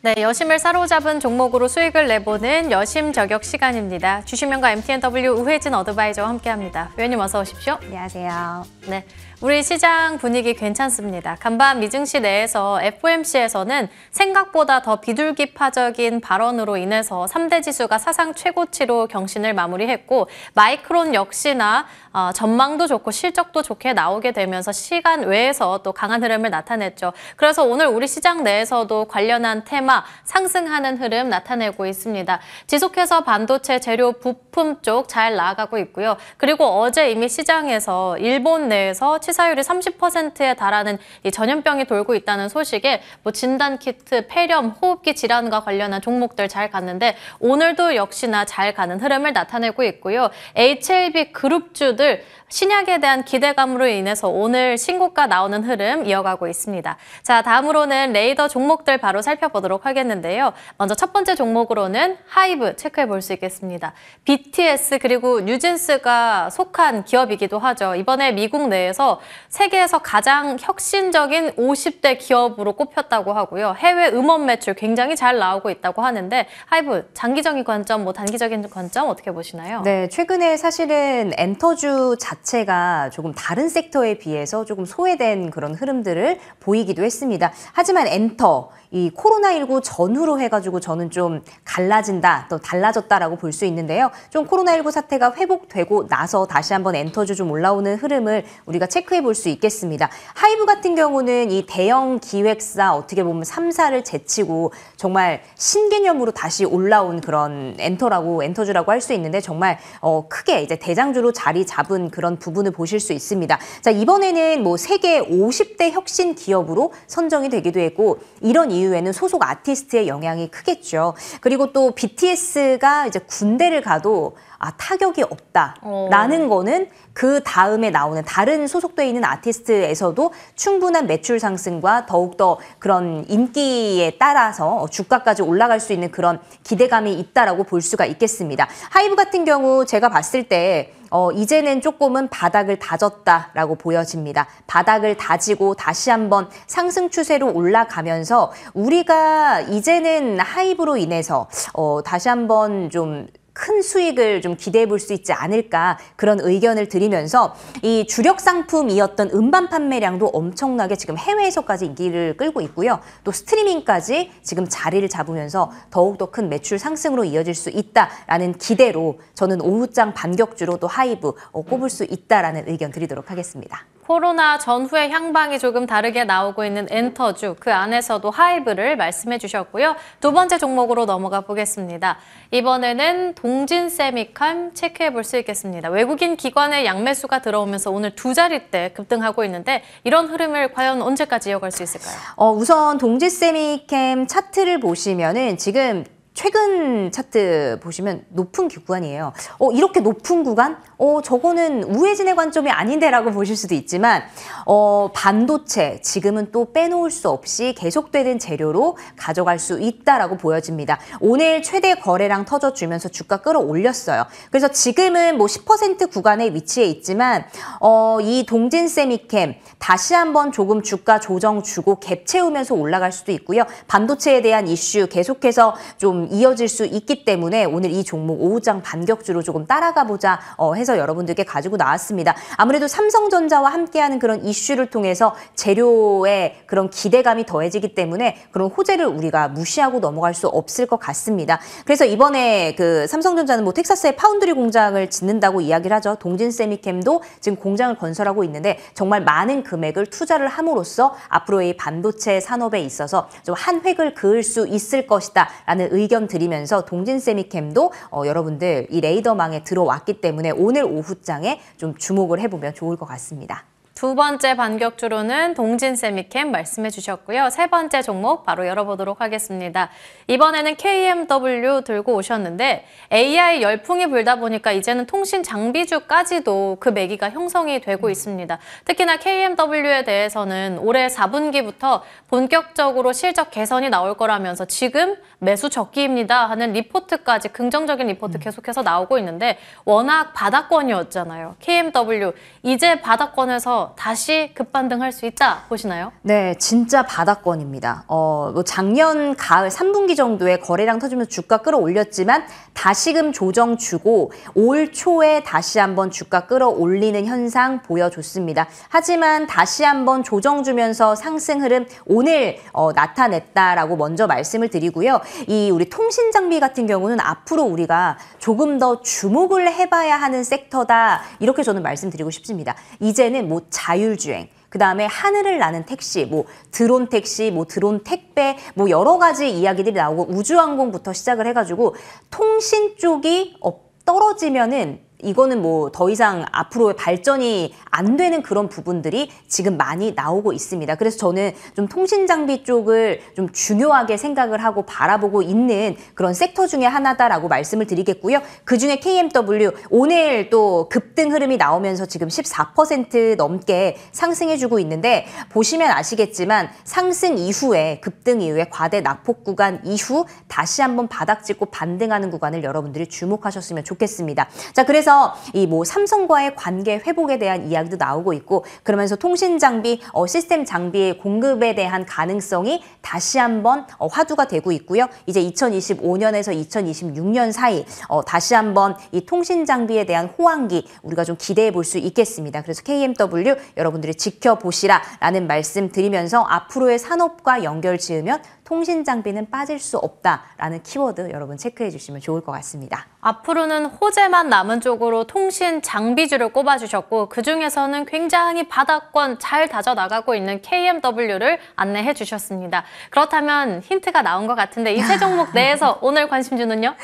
네, 여심을 사로잡은 종목으로 수익을 내보는 여심 저격 시간입니다. 주식명과 MTNW 우혜진 어드바이저와 함께합니다. 위원님 어서 오십시오. 네, 안녕하세요. 네. 우리 시장 분위기 괜찮습니다. 간밤 미증시 내에서 FOMC에서는 생각보다 더 비둘기파적인 발언으로 인해서 3대 지수가 사상 최고치로 경신을 마무리했고 마이크론 역시나 어, 전망도 좋고 실적도 좋게 나오게 되면서 시간 외에서 또 강한 흐름을 나타냈죠. 그래서 오늘 우리 시장 내에서도 관련한 테마 상승하는 흐름 나타내고 있습니다. 지속해서 반도체 재료 부품 쪽 잘 나아가고 있고요. 그리고 어제 이미 시장에서 일본 내에서 치사율이 30%에 달하는 전염병이 돌고 있다는 소식에 뭐 진단 키트, 폐렴, 호흡기 질환과 관련한 종목들 잘 갔는데 오늘도 역시나 잘 가는 흐름을 나타내고 있고요. HLB 그룹주들 신약에 대한 기대감으로 인해서 오늘 신고가 나오는 흐름 이어가고 있습니다. 자, 다음으로는 레이더 종목들 바로 살펴보도록 하겠는데요. 먼저 첫 번째 종목으로는 하이브 체크해 볼 수 있겠습니다. BTS 그리고 뉴진스가 속한 기업이기도 하죠. 이번에 미국 내에서 세계에서 가장 혁신적인 50대 기업으로 꼽혔다고 하고요. 해외 음원 매출 굉장히 잘 나오고 있다고 하는데 하이브 장기적인 관점, 뭐 단기적인 관점 어떻게 보시나요? 네, 최근에 사실은 엔터주 자체가 조금 다른 섹터에 비해서 조금 소외된 그런 흐름들을 보이기도 했습니다. 하지만 엔터 이 코로나19 전후로 해가지고 저는 좀 갈라진다, 또 달라졌다라고 볼 수 있는데요. 좀 코로나19 사태가 회복되고 나서 다시 한번 엔터주 좀 올라오는 흐름을 우리가 체크 체크해 볼수 있겠습니다. 하이브 같은 경우는 이 대형 기획사 어떻게 보면 3사를 제치고 정말 신개념으로 다시 올라온 그런 엔터라고 엔터주라고 할 수 있는데 정말 어, 크게 이제 대장주로 자리 잡은 그런 부분을 보실 수 있습니다. 자 이번에는 뭐 세계 50대 혁신 기업으로 선정이 되기도 했고 이런 이유에는 소속 아티스트의 영향이 크겠죠. 그리고 또 BTS가 이제 군대를 가도 아 타격이 없다라는 어. 거는 그 다음에 나오는 다른 소속돼 있는 아티스트에서도 충분한 매출 상승과 더욱더 그런 인기에 따라서 어, 주가까지 올라갈 수 있는 그런 기대감이 있다라고 볼 수가 있겠습니다. 하이브 같은 경우 제가 봤을 때 어, 이제는 조금은 바닥을 다졌다라고 보여집니다. 바닥을 다지고 다시 한번 상승 추세로 올라가면서 우리가 이제는 하이브로 인해서 어, 다시 한번 좀큰 수익을 좀 기대해 볼 수 있지 않을까 그런 의견을 드리면서 이 주력 상품이었던 음반 판매량도 엄청나게 지금 해외에서까지 인기를 끌고 있고요. 또 스트리밍까지 지금 자리를 잡으면서 더욱더 큰 매출 상승으로 이어질 수 있다라는 기대로 저는 오후장 반격주로 도 하이브 어, 꼽을 수 있다라는 의견 드리도록 하겠습니다. 코로나 전후의 향방이 조금 다르게 나오고 있는 엔터주, 그 안에서도 하이브를 말씀해 주셨고요. 두 번째 종목으로 넘어가 보겠습니다. 이번에는 동진세미캄 체크해 볼 수 있겠습니다. 외국인 기관의 양매수가 들어오면서 오늘 두 자릿대 급등하고 있는데 이런 흐름을 과연 언제까지 이어갈 수 있을까요? 어, 우선 동진세미캠 차트를 보시면은 지금 최근 차트 보시면 높은 구간이에요. 어, 이렇게 높은 구간? 어, 저거는 우회진의 관점이 아닌데라고 보실 수도 있지만, 어, 반도체, 지금은 또 빼놓을 수 없이 계속되는 재료로 가져갈 수 있다라고 보여집니다. 오늘 최대 거래량 터져주면서 주가 끌어올렸어요. 그래서 지금은 뭐 10% 구간에 위치해 있지만, 어, 이 동진 세미캠 다시 한번 조금 주가 조정 주고 갭 채우면서 올라갈 수도 있고요. 반도체에 대한 이슈 계속해서 좀 이어질 수 있기 때문에 오늘 이 종목 오후장 반격주로 조금 따라가 보자 어, 해서 하면서 여러분들께 가지고 나왔습니다. 아무래도 삼성전자와 함께하는 그런 이슈를 통해서 재료의 그런 기대감이 더해지기 때문에 그런 호재를 우리가 무시하고 넘어갈 수 없을 것 같습니다. 그래서 이번에 그 삼성전자는 뭐 텍사스에 파운드리 공장을 짓는다고 이야기를 하죠. 동진 세미캠도 지금 공장을 건설하고 있는데 정말 많은 금액을 투자를 함으로써 앞으로의 반도체 산업에 있어서 좀 한 획을 그을 수 있을 것이다라는 의견 드리면서 동진 세미캠도 어, 여러분들 이 레이더망에 들어왔기 때문에 오늘 오늘 오후장에 좀 주목을 해보면 좋을 것 같습니다. 두 번째 반격주로는 동진세미캠 말씀해 주셨고요. 세 번째 종목 바로 열어보도록 하겠습니다. 이번에는 KMW 들고 오셨는데 AI 열풍이 불다 보니까 이제는 통신 장비주까지도 그 매기가 형성이 되고 있습니다. 특히나 KMW에 대해서는 올해 4분기부터 본격적으로 실적 개선이 나올 거라면서 지금 매수 적기입니다 하는 리포트까지 긍정적인 리포트 음. 계속해서 나오고 있는데 워낙 바닥권이었잖아요. KMW 이제 바닥권에서 다시 급반등할 수 있다 보시나요? 네, 진짜 바닥권입니다. 어, 뭐 작년 가을 3분기 정도에 거래량 터지면서 주가 끌어올렸지만 다시금 조정 주고 올 초에 다시 한번 주가 끌어올리는 현상 보여줬습니다. 하지만 다시 한번 조정 주면서 상승 흐름 오늘 어, 나타냈다라고 먼저 말씀을 드리고요. 이 우리 통신 장비 같은 경우는 앞으로 우리가 조금 더 주목을 해봐야 하는 섹터다 이렇게 저는 말씀드리고 싶습니다. 이제는 뭐 자율주행, 그 다음에 하늘을 나는 택시, 뭐 드론 택시, 뭐 드론 택배, 뭐 여러 가지 이야기들이 나오고 우주항공부터 시작을 해가지고 통신 쪽이 떨어지면은 이거는 뭐 더 이상 앞으로의 발전이 안 되는 그런 부분들이 지금 많이 나오고 있습니다. 그래서 저는 좀 통신 장비 쪽을 좀 중요하게 생각을 하고 바라보고 있는 그런 섹터 중에 하나다라고 말씀을 드리겠고요. 그 중에 KMW 오늘 또 급등 흐름이 나오면서 지금 14% 넘게 상승해주고 있는데 보시면 아시겠지만 상승 이후에 급등 이후에 과대 낙폭 구간 이후 다시 한번 바닥 찍고 반등하는 구간을 여러분들이 주목하셨으면 좋겠습니다. 자, 그래서 그래서 이뭐 삼성과의 관계 회복에 대한 이야기도 나오고 있고 그러면서 통신 장비, 어, 시스템 장비의 공급에 대한 가능성이 다시 한번 어, 화두가 되고 있고요. 이제 2025년에서 2026년 사이 어, 다시 한번 이 통신 장비에 대한 호황기 우리가 좀 기대해 볼 수 있겠습니다. 그래서 KMW 여러분들이 지켜보시라라는 말씀 드리면서 앞으로의 산업과 연결 지으면 통신 장비는 빠질 수 없다라는 키워드 여러분 체크해 주시면 좋을 것 같습니다. 앞으로는 호재만 남은 쪽으로 통신 장비주를 꼽아주셨고 그중에서는 굉장히 바닥권 잘 다져나가고 있는 KMW를 안내해 주셨습니다. 그렇다면 힌트가 나온 것 같은데 이 세 종목 내에서 오늘 관심주는요?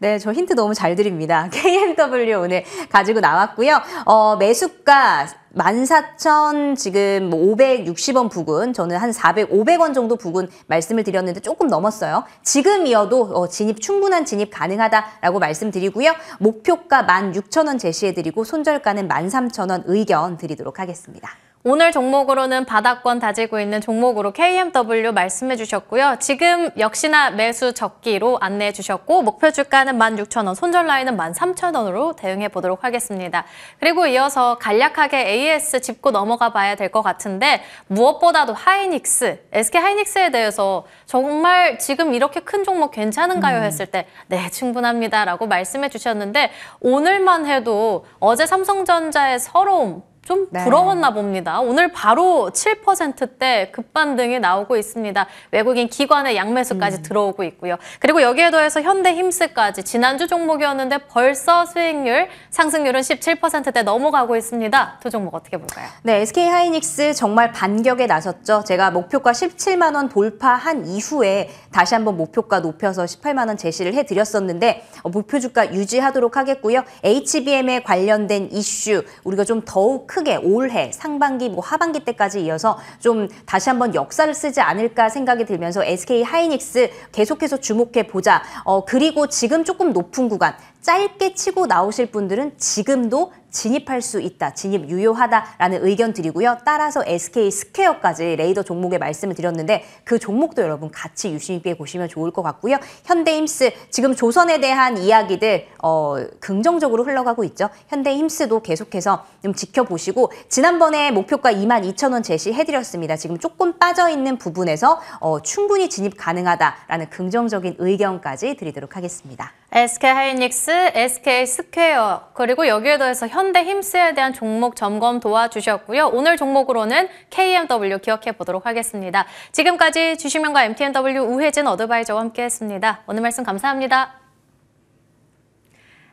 네, 저 힌트 너무 잘 드립니다. KMW 오늘 가지고 나왔고요. 어, 매수가 14,000 지금 뭐 560원 부근 저는 한 400, 500원 정도 부근 말씀을 드렸는데 조금 넘었어요. 지금이어도 어, 진입 충분한 진입 가능하다라고 말씀드리고요. 목표가 16,000원 제시해드리고 손절가는 13,000원 의견 드리도록 하겠습니다. 오늘 종목으로는 바닥권 다지고 있는 종목으로 KMW 말씀해 주셨고요. 지금 역시나 매수 적기로 안내해 주셨고 목표 주가는 16,000원, 손절 라인은 13,000원으로 대응해 보도록 하겠습니다. 그리고 이어서 간략하게 AS 짚고 넘어가 봐야 될 것 같은데 무엇보다도 하이닉스, SK 하이닉스에 대해서 정말 지금 이렇게 큰 종목 괜찮은가요 음. 했을 때 네, 충분합니다라고 말씀해 주셨는데 오늘만 해도 어제 삼성전자의 서러움 좀 네. 부러웠나 봅니다. 오늘 바로 7%대 급반등이 나오고 있습니다. 외국인 기관의 양매수까지 음. 들어오고 있고요. 그리고 여기에 더해서 현대힘스까지 지난주 종목이었는데 벌써 수익률 상승률은 17%대 넘어가고 있습니다. 두 종목 어떻게 볼까요? 네, SK하이닉스 정말 반격에 나섰죠. 제가 목표가 17만 원 돌파한 이후에 다시 한번 목표가 높여서 18만 원 제시를 해드렸었는데 어, 목표 주가 유지하도록 하겠고요. HBM에 관련된 이슈 우리가 좀 더욱 큰 크게 올해 상반기 뭐 하반기 때까지 이어서 좀 다시 한번 역사를 쓰지 않을까 생각이 들면서 SK 하이닉스 계속해서 주목해 보자. 어, 그리고 지금 조금 높은 구간 짧게 치고 나오실 분들은 지금도 진입할 수 있다, 진입 유효하다라는 의견 드리고요. 따라서 SK 스퀘어까지 레이더 종목에 말씀을 드렸는데 그 종목도 여러분 같이 유심 있게 보시면 좋을 것 같고요. 현대힘스 지금 조선에 대한 이야기들 어, 긍정적으로 흘러가고 있죠. 현대힘스도 계속해서 좀 지켜보시고 지난번에 목표가 2만 2천 원 제시해드렸습니다. 지금 조금 빠져 있는 부분에서 어, 충분히 진입 가능하다라는 긍정적인 의견까지 드리도록 하겠습니다. SK하이닉스, SK스퀘어, 그리고 여기에 더해서 현대힘스에 대한 종목 점검 도와주셨고요. 오늘 종목으로는 KMW 기억해 보도록 하겠습니다. 지금까지 주식명과 MTNW 우혜진 어드바이저와 함께했습니다. 오늘 말씀 감사합니다.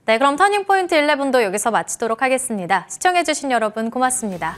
네, 그럼 터닝포인트 11도 여기서 마치도록 하겠습니다. 시청해주신 여러분 고맙습니다.